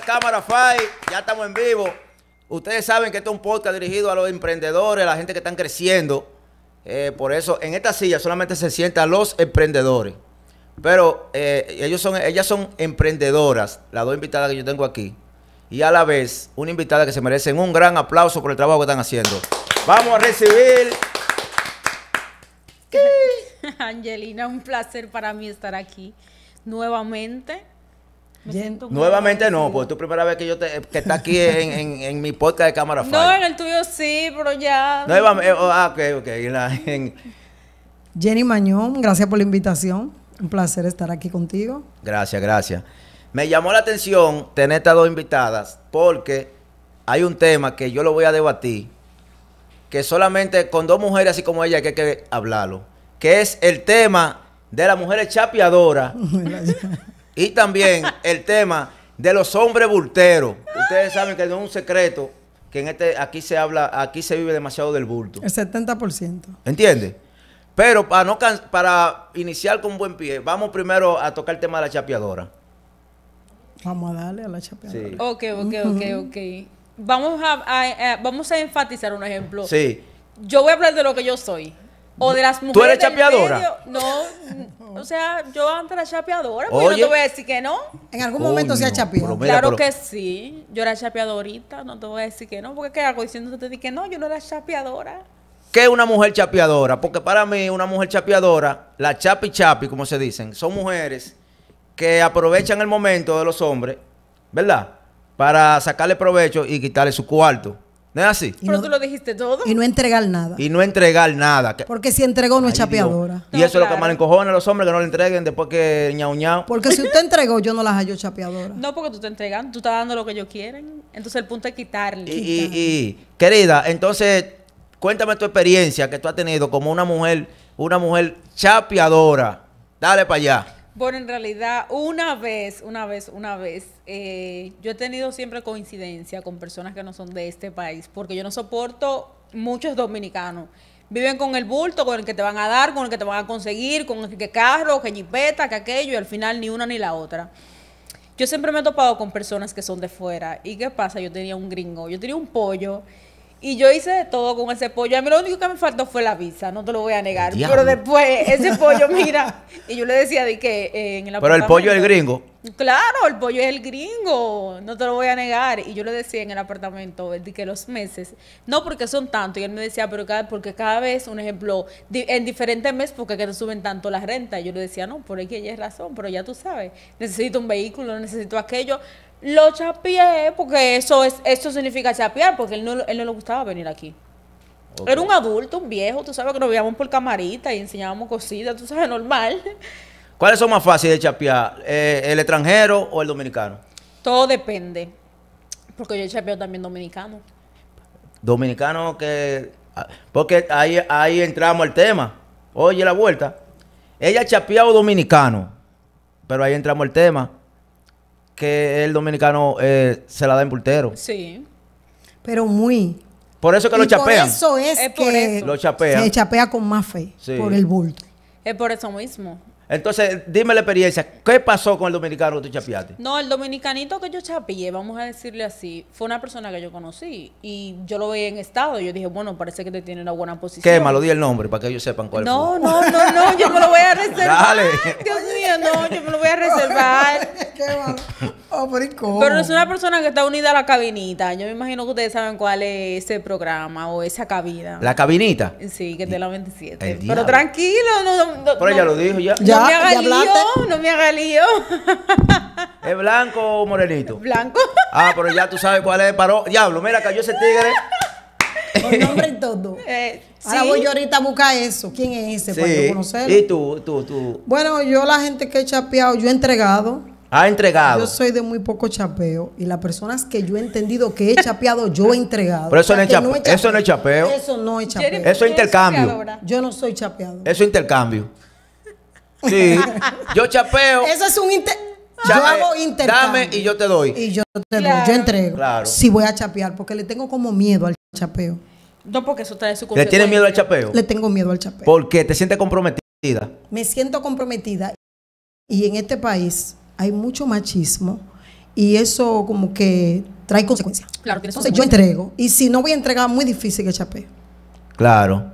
Cámara Fight. Ya estamos en vivo. Ustedes saben que este es un podcast dirigido a los emprendedores, a la gente que están creciendo. Eh, por eso, en esta silla solamente se sientan los emprendedores. Pero eh, ellos son, ellas son emprendedoras, las dos invitadas que yo tengo aquí. Y a la vez, una invitada que se merecen un gran aplauso por el trabajo que están haciendo. Vamos a recibir. Angelina, un placer para mí estar aquí nuevamente Nuevamente no, porque tu primera vez que yo te, que está aquí en, en, mi podcast de cámara No, en el tuyo sí, pero ya. Nuevamente, eh, oh, ah, ok, ok. Jenny Mañón, gracias por la invitación. Un placer estar aquí contigo. Gracias, gracias. Me llamó la atención tener estas dos invitadas porque hay un tema que yo lo voy a debatir que solamente con dos mujeres así como ella hay que hablarlo, que es el tema de las mujeres chapeadoras. Y también el tema de los hombres bulteros. Ustedes saben que no es un secreto que en este aquí se habla, aquí se vive demasiado del bulto. El 70%. ¿Entiendes? Pero para no para iniciar con buen pie, vamos primero a tocar el tema de la chapeadora. Vamos a darle a la chapeadora. Sí. Ok, ok, ok, ok. Vamos a, a, vamos a enfatizar un ejemplo. Sí. Yo voy a hablar de lo que yo soy. O de las mujeres. ¿Tú eres chapeadora? No, o sea, yo antes era chapeadora, pero no te voy a decir que no. En algún momento se ha chapeado. claro que sí. Yo era chapeadorita, no te voy a decir que no, porque ¿qué hago diciéndote que no? Yo no era chapeadora. ¿Qué es una mujer chapeadora? Porque para mí, una mujer chapeadora, la chapi chapi, como se dicen, son mujeres que aprovechan el momento de los hombres, ¿verdad? Para sacarle provecho y quitarle su cuarto. ¿No así? Pero no, tú lo dijiste todo. Y no entregar nada. Y no entregar nada. Porque si entregó no es chapeadora. y eso es lo que mal encojona a los hombres que no le entreguen después que ñau Porque si usted entregó, yo no las hallo chapeadora. No, porque tú te entregas, tú estás dando lo que ellos quieren. Entonces el punto es quitarle. Y, querida, entonces cuéntame tu experiencia que tú has tenido como una mujer, una mujer chapeadora. Dale para allá. Bueno, en realidad, una vez, una vez, una vez, eh, yo he tenido siempre coincidencia con personas que no son de este país, porque yo no soporto muchos dominicanos. Viven con el bulto, con el que te van a dar, con el que te van a conseguir, con el que carro, que jipeta, que aquello, y al final ni una ni la otra. Yo siempre me he topado con personas que son de fuera. ¿Y qué pasa? Yo tenía un gringo, yo tenía un pollo y yo hice de todo con ese pollo. A mí lo único que me faltó fue la visa, no te lo voy a negar. Pero después, ese pollo, mira, y yo le decía de que eh, en el apartamento Pero el pollo es el gringo. Claro, el pollo es el gringo, no te lo voy a negar. Y yo le decía en el apartamento, de que los meses, no porque son tantos. Y él me decía, pero cada, porque cada vez, un ejemplo, en diferentes meses, porque que no suben tanto las rentas. Y yo le decía, no, por aquí ella es razón, pero ya tú sabes, necesito un vehículo, necesito aquello. Lo chapié porque eso es eso significa chapear, porque él no, él no le gustaba venir aquí. Era un adulto, un viejo, tú sabes que nos veíamos por camarita y enseñábamos cositas, tú sabes, normal. ¿Cuáles son más fáciles de chapear? Eh, ¿El extranjero o el dominicano? Todo depende. Porque yo chapeo también dominicano. Dominicano que... Ah, porque ahí, ahí entramos al tema. Oye, la vuelta. Ella o dominicano. Pero ahí entramos al tema que el dominicano eh, se la da en pultero Sí. Pero muy. Por eso que lo chapean. Por eso es, que lo chapea. se chapea con más fe por el bulto. Es por eso mismo. Entonces, dime la experiencia, ¿qué pasó con el dominicano que tú No, el dominicanito que yo chapié, vamos a decirle así, fue una persona que yo conocí y yo lo veía en estado yo dije, bueno, parece que te tiene una buena posición. ¿Qué? lo di el nombre para que ellos sepan cuál no, fue. No, no, no, yo me lo voy a reservar. Dale. Dios mío, no, yo me lo voy a reservar. Qué malo. Oh, pero, pero es una persona que está unida a la cabinita. Yo me imagino que ustedes saben cuál es ese programa o esa cabina. ¿La cabinita? Sí, que es de la 27. Pero tranquilo, no, no, Pero ella lo dijo ya. No me haga lío, no me haga lío. ¿Es blanco o morenito? Blanco. Ah, pero ya tú sabes cuál es. Paró. Diablo, mira, cayó ese tigre. Con nombre y todo. Eh, Ahora voy yo ahorita a buscar eso. ¿Quién es ese? Para Y tú, tú, tú. Bueno, yo la gente que he chapeado, yo he entregado. Ha entregado. Yo soy de muy poco chapeo y las personas que yo he entendido que he chapeado, yo he entregado. Pero eso, no, es chapeo. eso no es chapeo. Eso no es chapeo. Eso es intercambio. Yo no soy chapeado. Eso es intercambio. Sí. yo chapeo. Eso es un inter... Yo hago intercambio. Dame y yo te doy. Y yo te doy. Yo entrego. Claro. Si voy a chapear, porque le tengo como miedo al chapeo. No, porque eso trae su ¿Le tienes miedo al chapeo? Le tengo miedo al chapeo. ¿Por qué? ¿Te sientes comprometida? Me siento comprometida. Y en este país hay mucho machismo y eso como que trae consecuencias. Claro, Entonces yo entrego. Y si no voy a entregar, muy difícil que chapee. Claro.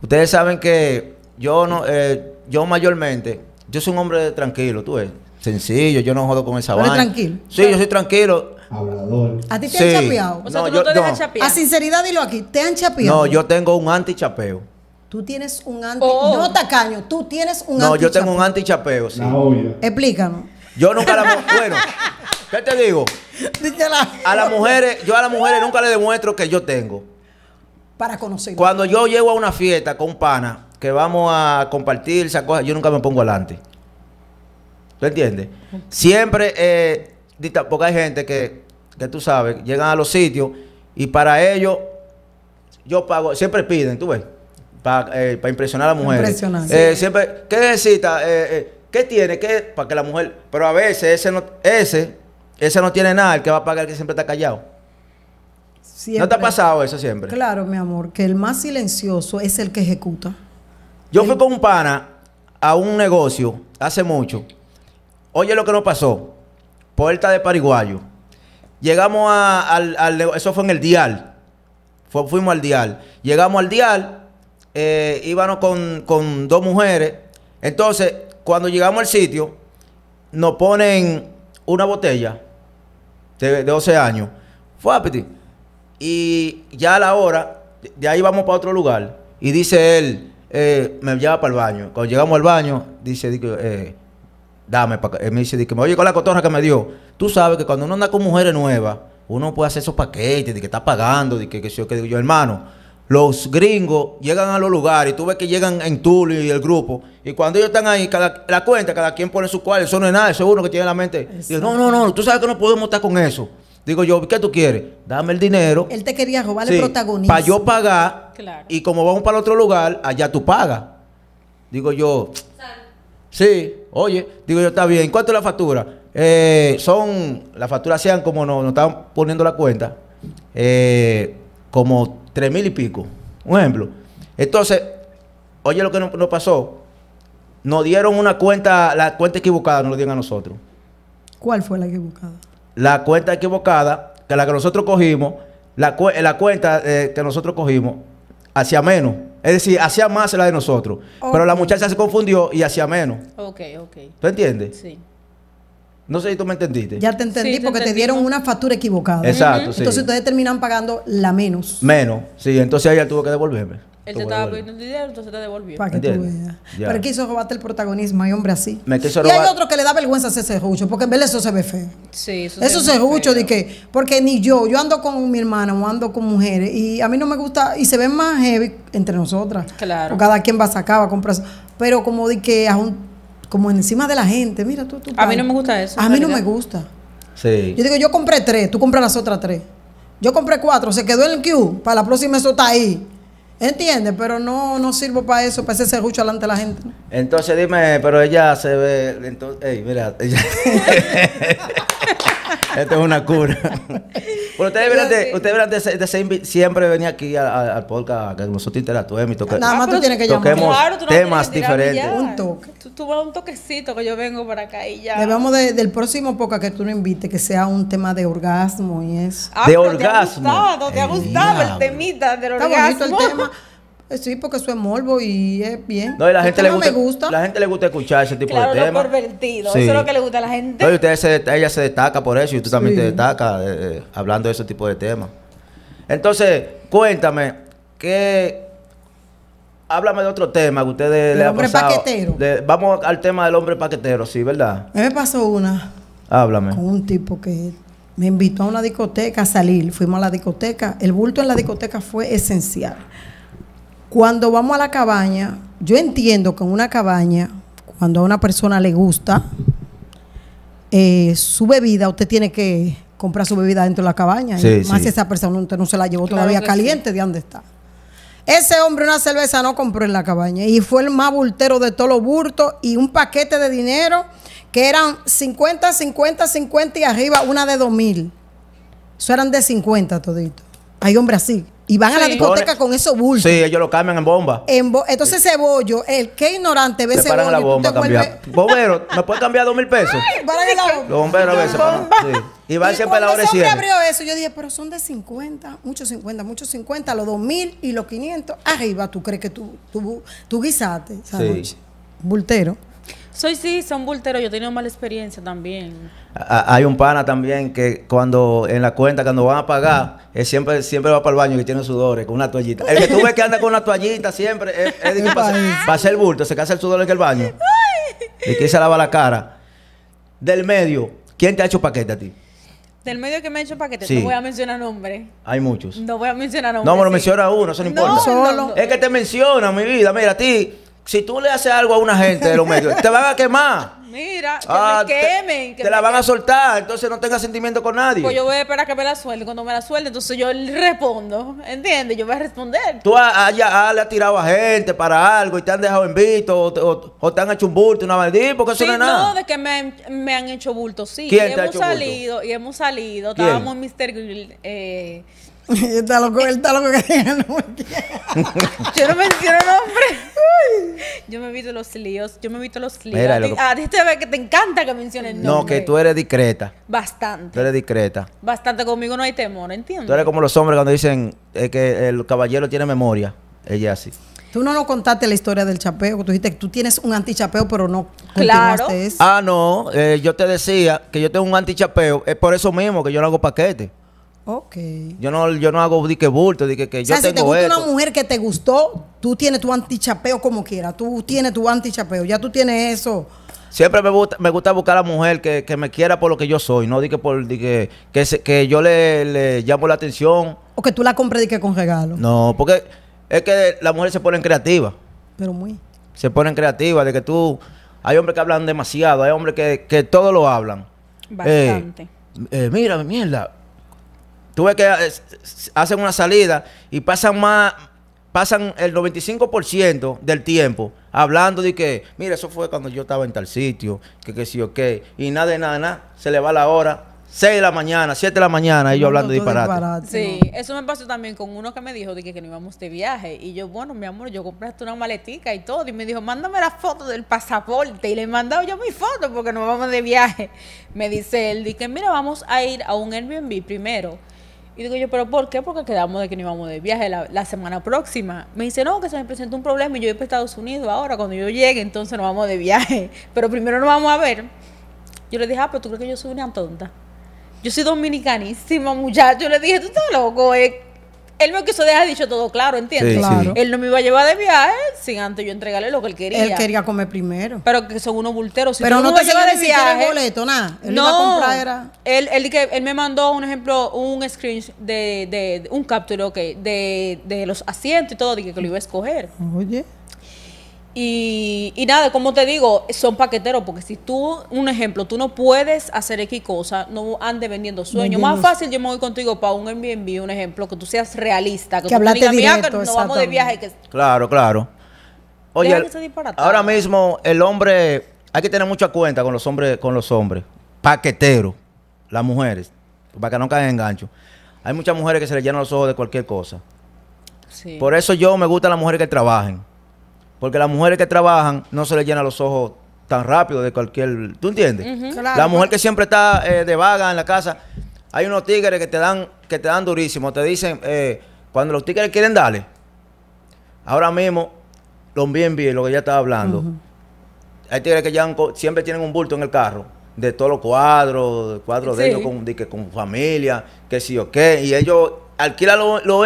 Ustedes saben que yo no, eh, yo mayormente, yo soy un hombre tranquilo, tú eres Sencillo, yo no jodo con esa vaina. tranquilo? Sí, yo soy tranquilo. Hablador. ¿A ti te han chapeado? O sea, tú no te A sinceridad, dilo aquí. ¿Te han chapeado? No, yo tengo un anti-chapeo. Tú tienes un anti... Oh. No, tacaño. Tú tienes un anti No, yo tengo un anti-chapeo, sí. Explícanos. Yo nunca la. Bueno, ¿qué te digo? A las mujeres, yo a las mujeres nunca les demuestro que yo tengo. Para conocer. Cuando yo llego a una fiesta con pana, que vamos a compartir esa cosa, yo nunca me pongo adelante. ¿Tú entiendes? Siempre, eh, porque hay gente que, que tú sabes, llegan a los sitios y para ellos, yo pago, siempre piden, tú ves, para eh, impresionar a las mujeres. Impresionante. Eh, siempre, ¿qué necesita? ¿Qué tiene? que Para que la mujer. Pero a veces ese no, ese, ese no tiene nada, el que va a pagar que siempre está callado. Siempre. ¿No te ha pasado eso siempre? Claro, mi amor, que el más silencioso es el que ejecuta. Yo fui con un pana a un negocio hace mucho. Oye lo que nos pasó. Puerta de Pariguayo. Llegamos al, Eso fue en el Dial. fuimos al Dial. Llegamos al Dial. Eh, íbamos con, con, dos mujeres. Entonces, cuando llegamos al sitio, nos ponen una botella de, 12 años. Fuapiti. Y ya a la hora, de ahí vamos para otro lugar. Y dice él, eh, me lleva para el baño. Cuando llegamos al baño, dice, eh, dame me dice, dice, oye, con la cotorra que me dio. Tú sabes que cuando uno anda con mujeres nuevas, uno puede hacer esos paquetes, de que está pagando, de que, que yo, que yo, hermano los gringos llegan a los lugares y tú ves que llegan en Tuli y el grupo. Y cuando ellos están ahí, cada, la cuenta, cada quien pone su cual, eso no es nada, eso es uno que tiene la mente. no, no, no, tú sabes que no podemos estar con eso. Digo yo, ¿qué tú quieres? Dame el dinero. Él te quería robar el protagonismo. Para yo pagar. Y como vamos para otro lugar, allá tú pagas. Digo yo, sí, oye, digo yo, está bien. ¿Cuánto es la factura? Eh, son, la factura sean como nos no estaban poniendo la cuenta. Eh, como tres mil y pico. Un ejemplo. Entonces, oye lo que nos pasó. Nos dieron una cuenta, la cuenta equivocada nos lo dieron a nosotros. ¿Cuál fue la equivocada? La cuenta equivocada, que la que nosotros cogimos, la, cuenta eh, que nosotros cogimos, hacia menos. Es decir, hacía más la de nosotros. Pero la muchacha se confundió y hacía menos. Ok, ok. ¿Tú entiendes? Sí. No sé si tú me entendiste. Ya te entendí porque te, dieron una factura equivocada. Exacto, Entonces ustedes terminan pagando la menos. Menos, sí. Entonces ella tuvo que devolverme. Él te estaba pidiendo dinero, entonces te devolvió. Para que tú Pero quiso robarte el protagonismo, hay hombre así. Y hay otro que le da vergüenza ese serrucho, porque en vez eso se ve feo. Sí, eso, se ve serrucho de que, porque ni yo, yo ando con mi hermana o ando con mujeres y a mí no me gusta, y se ven más heavy entre nosotras. Claro. cada quien va a sacar, va a comprar. Pero como di que a un como encima de la gente. Mira, tú, tú. A mí no me gusta eso. A mí no me gusta. Sí. Yo digo, yo compré tres, tú compras las otras tres. Yo compré cuatro, se quedó en el queue, para la próxima eso está ahí. ¿Entiendes? Pero no, no sirvo para eso, para ese rucho delante de la gente. Entonces dime, pero ella se ve. Entonces, hey, mira, ella. Esto es una cura. bueno, ustedes verán, siempre venía aquí al, podcast, que nosotros interactuemos y toquemos. Nada más tú tienes que llamar. no temas diferentes. Un Tú, tú un toquecito que yo vengo para acá y ya. Debemos del próximo podcast que tú nos invites, que sea un tema de orgasmo y eso. Ah, de orgasmo. Te ha gustado, te ha gustado el temita del orgasmo. el tema. Sí, porque eso es morbo y es bien. No, y la gente, le gusta, la gente le gusta escuchar ese tipo de temas. Claro, pervertido. Eso es lo que le gusta a la gente. No, ella se destaca por eso y usted también te destaca eh, eh, hablando de ese tipo de temas. Entonces, cuéntame, que Háblame de otro tema que ustedes le ha hombre paquetero. vamos al tema del hombre paquetero, sí, ¿verdad? A mí me pasó una. Háblame. Con un tipo que me invitó a una discoteca a salir. Fuimos a la discoteca. El bulto en la discoteca fue esencial. Cuando vamos a la cabaña, yo entiendo que en una cabaña, cuando a una persona le gusta eh, su bebida, usted tiene que comprar su bebida dentro de la cabaña. más esa persona no se la llevó todavía caliente de dónde está. Ese hombre una cerveza no compró en la cabaña y fue el más bultero de todos los burtos y un paquete de dinero que eran 50, 50, 50 y arriba una de 2000. mil. Eso eran de 50 todito. Hay hombres así y van a la discoteca con esos bulto. Sí, ellos lo cambian en bomba. En entonces cebollo, el que ignorante ve se cebollo. Paran la bomba Bombero, ¿me puede cambiar dos mil pesos? Ay, la bomba. Los a veces. sí. Y va siempre a la hora de 100. abrió eso, yo dije, pero son de 50, muchos 50, muchos 50, los mil y los 500. Arriba, tú crees que tú, tú, tú guisaste, ¿sabes? Sí. Bultero. Soy sí, son bulteros, yo he tenido mala experiencia también. Ah, hay un pana también que cuando en la cuenta, cuando van a pagar, siempre, siempre va para el baño y tiene sudores con una toallita. El que tú ves que anda con una toallita siempre, es, es, ser para, se casa el sudor en el baño. y que se lava la cara. Del medio, ¿quién te ha hecho paquete a ti? Del medio que me ha hecho paquete, no voy a mencionar nombres. Hay muchos. No voy a mencionar nombres. No, me lo menciona uno, eso no, no importa. No, es que te menciona, mi vida. Mira, a ti si tú le haces algo a una gente de los medios, te van a quemar. Mira, que ah, quemen. te, la van a soltar, entonces no tengas sentimiento con nadie. Pues yo voy a esperar a que me la suelte. Cuando me la suelte, entonces yo le respondo. ¿Entiendes? Yo voy a responder. Tú le has tirado a gente para algo y te han dejado en visto o, te han hecho un bulto, una maldita, porque eso no es nada. No, de que me, han hecho bulto, sí. y hemos salido, y hemos salido, estábamos en Mr. Grill, eh, está loco, él está loco que no me Yo no menciono nombre. Yo me evito los líos. Yo me evito los líos. Ah, lo que... que te encanta que mencionen nombre. No, que tú eres discreta. Bastante. Tú eres discreta. Bastante. Conmigo no hay temor, entiendo Tú eres como los hombres cuando dicen que el caballero tiene memoria. Ella así. Tú no nos contaste la historia del chapeo. Tú dijiste que tú tienes un antichapeo, pero no claro. Ah, no. Eh, yo te decía que yo tengo un antichapeo. Es por eso mismo que yo no hago paquete. Ok. Yo no, yo no hago dique bulto, dique que o sea, si te gusta una mujer que te gustó, tú tienes tu antichapeo como quieras. Tú tienes tu antichapeo. Ya tú tienes eso. Siempre me gusta, me gusta buscar a la mujer que, me quiera por lo que yo soy, no dique por que, que yo le, llamo la atención. O que tú la compres que con regalo. No, porque es que las mujeres se ponen creativas. Pero muy. Se ponen creativas, de que tú. Hay hombres que hablan demasiado, hay hombres que, que todo lo hablan. Bastante. Eh, eh, mira, mira, mierda Tuve que eh, hacen una salida y pasan más, pasan el 95% del tiempo hablando de que, mira, eso fue cuando yo estaba en tal sitio, que qué sí o qué, y nada nada, nada, se le va la hora, 6 de la mañana, 7 de la mañana, ellos hablando de disparate. Sí, eso me pasó también con uno que me dijo de que, que no íbamos de viaje. Y yo, bueno, mi amor, yo compraste una maletica y todo. Y me dijo, mándame la foto del pasaporte. Y le he mandado yo mi foto porque no vamos de viaje. Me dice él, que mira, vamos a ir a un Airbnb primero. Y digo yo, ¿pero por qué? Porque quedamos de que no íbamos de viaje la, semana próxima. Me dice, no, que se me presenta un problema y yo voy para Estados Unidos ahora. Cuando yo llegue, entonces nos vamos de viaje. Pero primero nos vamos a ver. Yo le dije, ah, pero tú crees que yo soy una tonta. Yo soy dominicanísima, muchacho. Yo le dije, tú estás loco, eh? él me quiso dejar dicho todo claro, ¿entiendes? Él no me iba a llevar de viaje sin antes yo entregarle lo que él quería. Él quería comer primero. Pero que son unos bulteros. pero no, te lleva de viaje. El boleto, nada. no, a comprar, era... él, él, que él, me mandó un ejemplo, un screen de, de, un capture, que de, de los asientos y todo, de que lo iba a escoger. Oye. Y, nada, como te digo, son paqueteros, porque si tú, un ejemplo, tú no puedes hacer X cosa, no andes vendiendo sueños. Más fácil yo me voy contigo para un envío, un ejemplo, que tú seas realista, que, tú que vamos de viaje. Claro, claro. Oye, ahora mismo el hombre, hay que tener mucha cuenta con los hombres, con los hombres, paqueteros, las mujeres, para que no caigan en gancho. Hay muchas mujeres que se les llenan los ojos de cualquier cosa. Por eso yo me gusta las mujeres que trabajen porque las mujeres que trabajan no se les llenan los ojos tan rápido de cualquier. ¿Tú entiendes? La mujer que siempre está eh, de vaga en la casa, hay unos tigres que te dan, que te dan durísimo. Te dicen, eh, cuando los tigres quieren darle, ahora mismo, los bien bien, lo que ya estaba hablando. Hay tigres que siempre tienen un bulto en el carro de todos los cuadros, cuadros de ellos con, que con familia, que sí o qué. Y ellos alquilan los lo,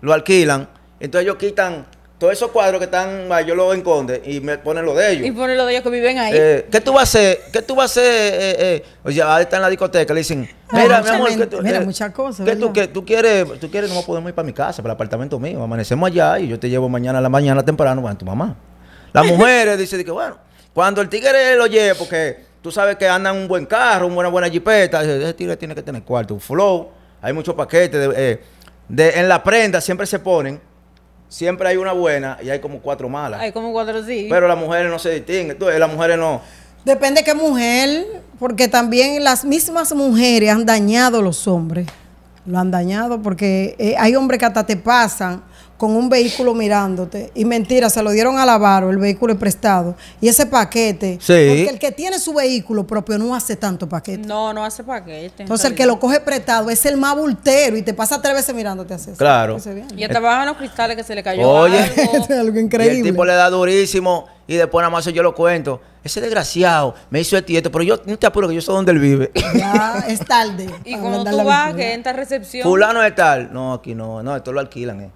lo alquilan. Entonces ellos quitan todos esos cuadros que están, yo los enconde y me ponen lo de ellos. Y ponen lo de ellos que viven ahí. Eh, ¿Qué tú vas a hacer? ¿Qué tú vas a eh, eh, está en la discoteca, le dicen, ah, mira, amor, mira, muchas cosas. ¿Qué tú, que, tú quieres? ¿Tú quieres? No podemos ir para mi casa, para el apartamento mío. Amanecemos allá y yo te llevo mañana a la mañana temprano con tu mamá. Las mujeres dicen que, bueno, cuando el tigre lo lleve, porque tú sabes que andan un buen carro, una buena, buena jipeta, ese tigre tiene que tener cuarto, un flow, hay muchos paquetes. de, en la prenda siempre se ponen siempre hay una buena y hay como cuatro malas. Hay como cuatro, sí. Pero las mujeres no se distinguen. Entonces, las mujeres no. Depende qué mujer, porque también las mismas mujeres han dañado a los hombres. Lo han dañado porque eh, hay hombres que hasta te pasan con un vehículo mirándote. Y mentira, se lo dieron a Lavaro, el vehículo es prestado. Y ese paquete, porque el que tiene su vehículo propio no hace tanto paquete. No, no hace paquete. Entonces el que lo coge prestado es el más bultero y te pasa tres veces mirándote así. Claro. Y hasta en eh, los cristales que se le cayó Oye, algo. algo increíble. Y el tipo le da durísimo y después nada más yo lo cuento. Ese desgraciado me hizo el tieto pero yo no te apuro que yo sé dónde él vive. es tarde. y cuando tú vas, que entra recepción. Fulano es tal. No, aquí no, no, esto lo alquilan, eh.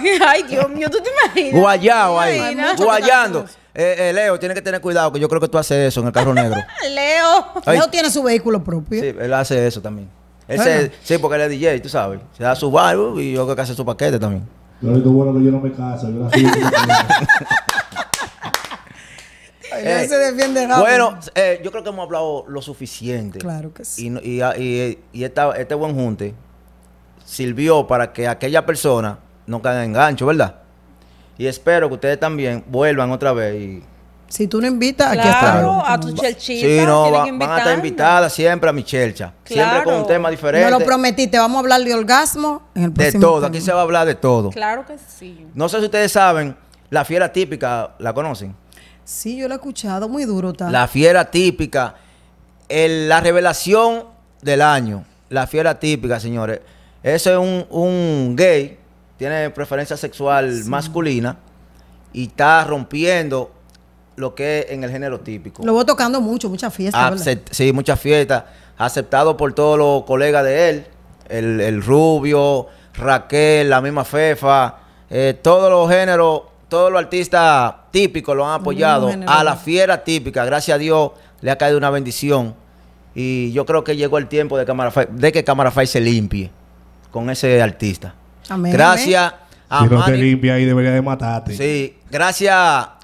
Ay, Dios mío, tú te imaginas. Guayado ahí. Guayando. Eh, eh, Leo, tiene que tener cuidado, que yo creo que tú haces eso en el carro negro. Leo. tiene su vehículo propio. Sí, él hace eso también. sí, porque él es DJ, tú sabes. Se da su barbo y yo creo que hace su paquete también. bueno, yo Bueno, eh, yo creo que hemos hablado lo suficiente. Claro que sí. Y, este buen junte sirvió para que aquella persona no caigan en gancho, ¿verdad? Y espero que ustedes también vuelvan otra vez si tú no invitas, aquí aquí claro, a tu chelchita. Sí, no, van a estar invitadas siempre a mi chelcha. Siempre con un tema diferente. No lo prometiste, vamos a hablar de orgasmo en el próximo De todo, aquí se va a hablar de todo. Claro que sí. No sé si ustedes saben, la fiera típica, ¿la conocen? Sí, yo la he escuchado, muy duro también. La fiera típica, la revelación del año. La fiera típica, señores. Ese es un, un gay tiene preferencia sexual masculina y está rompiendo lo que es en el género típico. Lo va tocando mucho, muchas fiestas. sí, muchas fiestas. Aceptado por todos los colegas de él, el, Rubio, Raquel, la misma Fefa, eh, todos los géneros, todos los artistas típicos lo han apoyado. A la fiera típica, gracias a Dios, le ha caído una bendición. Y yo creo que llegó el tiempo de, Cámara de que Cámara Fai se limpie con ese artista. Gracias a de matarte. Sí, gracias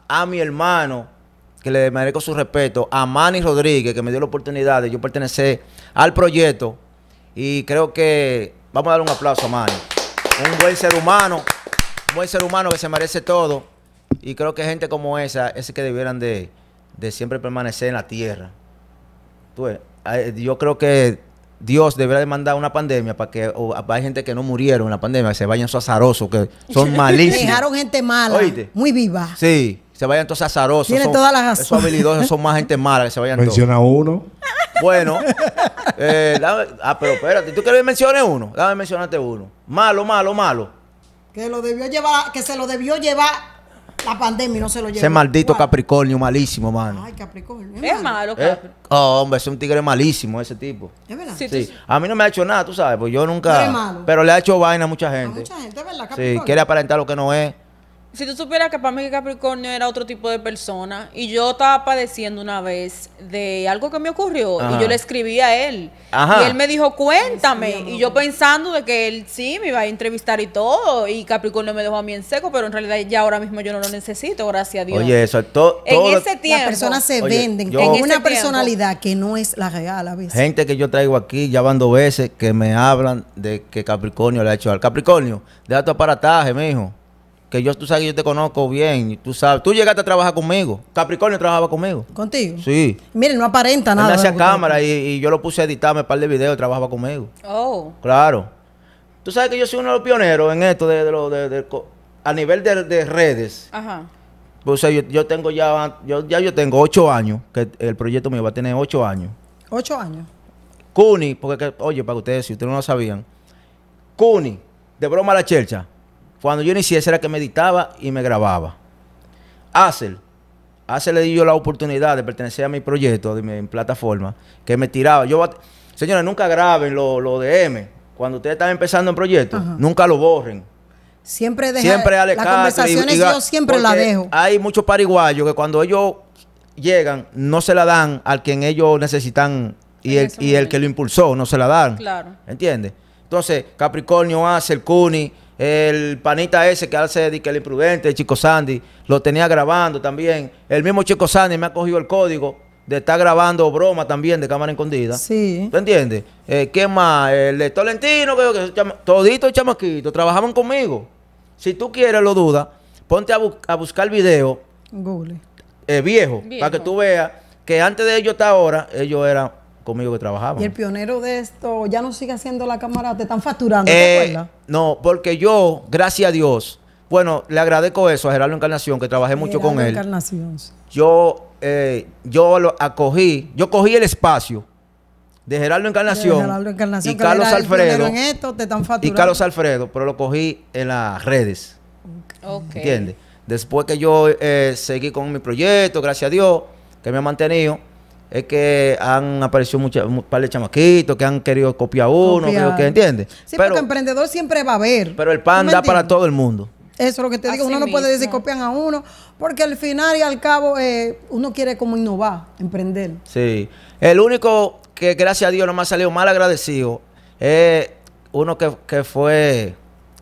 a mi hermano, que le merezco su respeto, a Manny Rodríguez, que me dio la oportunidad de yo pertenecer al proyecto. Y creo que vamos a dar un aplauso a Manny. Un buen ser humano, un buen ser humano que se merece todo. Y creo que gente como esa es que debieran de, siempre permanecer en la tierra. Tú, yo creo que Dios deberá demandar una pandemia para que hay gente que no murieron en la pandemia, que se vayan esos azarosos, que son malísimos. Dejaron gente mala, muy viva. Sí, se vayan todos azarosos. Tienen todas las razones. Esos habilidosos son más gente mala que se vayan Menciona uno. Bueno. Eh, ah, pero espérate, ¿tú quieres que menciones uno? Dame mencionarte uno. Malo, malo, malo. Que, lo debió llevar, que se lo debió llevar la pandemia no se lo lleva. Ese maldito Capricornio, malísimo, mano. Ay, Capricornio. Es, malo, ¿Eh? Capricornio. oh, hombre, es un tigre malísimo ese tipo. ¿Es verdad? Sí, A mí no me ha hecho nada, tú sabes, porque yo nunca. Pero, malo. pero le ha hecho vaina a mucha gente. A mucha gente, ¿verdad? Capricornio. Sí, quiere aparentar lo que no es. Si tú supieras que para mí Capricornio era otro tipo de persona y yo estaba padeciendo una vez de algo que me ocurrió y yo le escribí a él y él me dijo cuéntame y yo pensando de que él sí me iba a entrevistar y todo y Capricornio me dejó a mí en seco pero en realidad ya ahora mismo yo no lo necesito gracias a Dios. Oye eso es todo en ese tiempo las personas se venden en una personalidad que no es la real a veces. Gente que yo traigo aquí ya van dos veces que me hablan de que Capricornio le ha hecho al Capricornio deja tu aparataje mijo que yo, tú sabes que yo te conozco bien, tú sabes. Tú llegaste a trabajar conmigo. Capricornio trabajaba conmigo. ¿Contigo? Sí. Miren, no aparenta nada. Él cámara y, yo lo puse a editarme un par de videos, trabajaba conmigo. Oh. Claro. Tú sabes que yo soy uno de los pioneros en esto de, a nivel de, redes. Ajá. Pues, yo, tengo ya, yo, ya yo tengo ocho años, que el proyecto mío va a tener ocho años. ¿Ocho años? CUNY, porque, oye, para ustedes, si ustedes no lo sabían, Cuni, de broma la chercha, cuando yo inicié, era que meditaba y me grababa. Hacer hacer le yo la oportunidad de pertenecer a mi proyecto, de mi plataforma, que me tiraba. Yo, señores, nunca graben lo, lo DM. Cuando ustedes están empezando un proyecto, nunca lo borren. Siempre deja, siempre las conversaciones yo siempre la dejo. Hay muchos pariguayos que cuando ellos llegan, no se la dan al quien ellos necesitan y, el, que lo impulsó, no se la dan. Claro. ¿Entiendes? Entonces, Capricornio Acer, Cuni, el panita ese que hace de que el imprudente, el Chico Sandy, lo tenía grabando también. El mismo Chico Sandy me ha cogido el código de estar grabando broma también de cámara escondida. Sí. ¿Tú entiendes? Eh, ¿Qué más? El de Tolentino, que, que todito chamaquito, trabajaban conmigo. Si tú quieres, lo dudas, ponte a, buscar El video. Google. Eh, viejo, viejo, para que tú veas que antes de ellos hasta ahora, ellos eran conmigo que trabajaba. Y el pionero de esto ya no sigue haciendo la cámara, te están facturando, ¿te eh, No, porque yo, gracias a Dios, bueno, le agradezco eso a Gerardo Encarnación, que trabajé mucho con él. Encarnación. Yo, eh, yo lo acogí, yo cogí el espacio de Gerardo Encarnación, y Carlos Alfredo. En esto, te están facturando y Carlos Alfredo, pero lo cogí en las redes. Okay. ¿Entiendes? Después que yo eh, seguí con mi proyecto, gracias a Dios, que me ha mantenido es que han aparecido muchos un par de chamaquitos que han querido copiar uno, copiar. que entiende. Sí, pero, porque emprendedor siempre va a haber. Pero el pan da para todo el mundo. Eso es lo que te digo, uno no puede decir copian a uno, porque al final y al cabo eh, uno quiere como innovar, emprender. Sí, el único que gracias a Dios no me ha salido mal agradecido es uno que, fue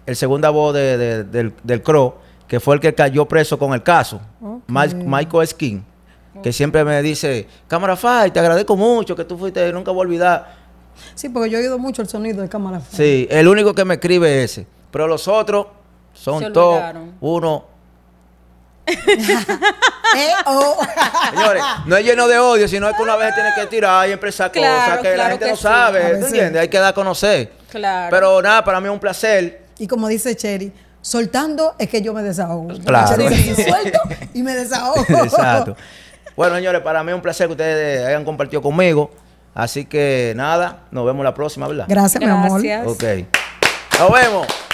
el segundo voz del, del CRO, que fue el que cayó preso con el caso, Michael Skin que siempre me dice, Cámara Fai, te agradezco mucho que tú fuiste, nunca voy a olvidar. Sí, porque yo he oído mucho el sonido de Cámara Fai. Sí, el único que me escribe es ese. Pero los otros son todos uno. Eh, oh. Señores, no es lleno de odio, sino es que una vez tiene que tirar y empezar cosas que la gente no sabe. entiendes? Hay que dar a conocer. Claro. Pero nada, para mí es un placer. Y como dice Cherry, soltando es que yo me desahogo. Claro. suelto y me desahogo. Exacto. Bueno, señores, para mí es un placer que ustedes hayan compartido conmigo. Así que nada, nos vemos la próxima, ¿verdad? Gracias, mi amor. Ok. Nos vemos.